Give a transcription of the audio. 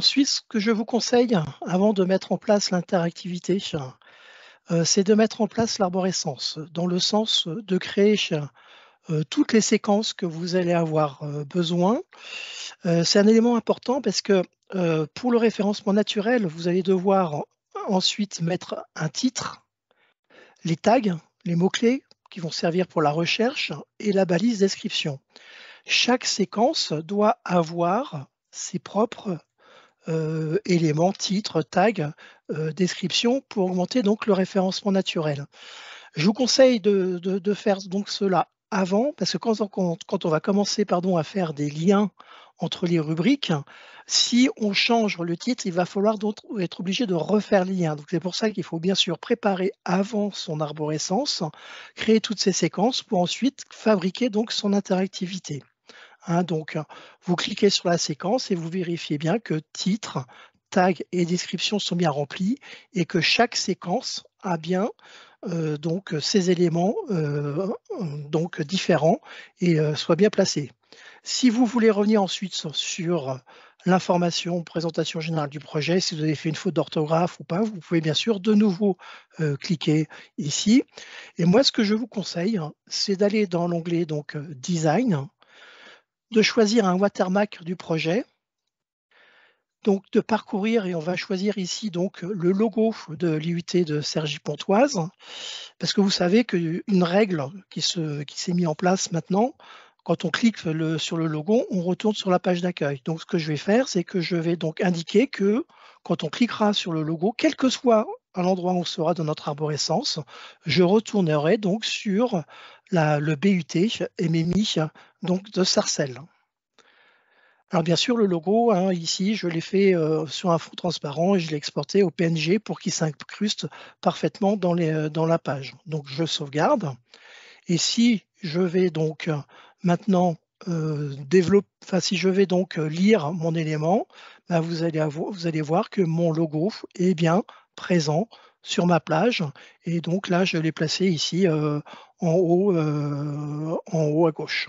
Suisse, ce que je vous conseille, avant de mettre en place l'interactivité, euh, c'est de mettre en place l'arborescence, dans le sens euh, de créer euh, toutes les séquences que vous allez avoir besoin. C'est un élément important parce que pour le référencement naturel, vous allez devoir ensuite mettre un titre, les tags, les mots-clés qui vont servir pour la recherche et la balise description. Chaque séquence doit avoir ses propres euh, éléments, titres, tags, euh, descriptions pour augmenter donc le référencement naturel. Je vous conseille de, faire donc cela avant, parce que quand on, va commencer à faire des liens entre les rubriques, si on change le titre, il va falloir être obligé de refaire le lien. c'est pour ça qu'il faut bien sûr préparer avant son arborescence, créer toutes ces séquences pour ensuite fabriquer donc son interactivité. Hein, donc, euh, vous cliquez sur la séquence et vous vérifiez bien que titre, tag et description sont bien remplis et que chaque séquence a bien euh, donc ces euh, éléments euh, donc différents et soit bien placés. Si vous voulez revenir ensuite sur, l'information, présentation générale du projet, si vous avez fait une faute d'orthographe ou pas, vous pouvez bien sûr de nouveau cliquer ici. Et moi, ce que je vous conseille, hein, c'est d'aller dans l'onglet donc design de choisir un watermark du projet, donc de parcourir, et on va choisir ici donc le logo de l'IUT de Sergi pontoise parce que vous savez qu'une règle qui s'est mise en place maintenant, quand on clique sur le logo, on retourne sur la page d'accueil. Donc ce que je vais faire, c'est que je vais donc indiquer que quand on cliquera sur le logo, quel que soit à l'endroit où sera dans notre arborescence, je retournerai donc sur la, le BUT MMI donc de Sarcelles. Alors bien sûr, le logo, hein, ici, je l'ai fait euh, sur un fond transparent et je l'ai exporté au PNG pour qu'il s'incruste parfaitement euh, dans, la page. Donc je sauvegarde. Et si je vais donc euh, maintenant développer, si je vais donc lire mon élément, ben, vous, allez vous allez voir que mon logo est bien présent sur ma plage. Et donc là, je l'ai placé ici euh, en, haut, euh, en haut à gauche.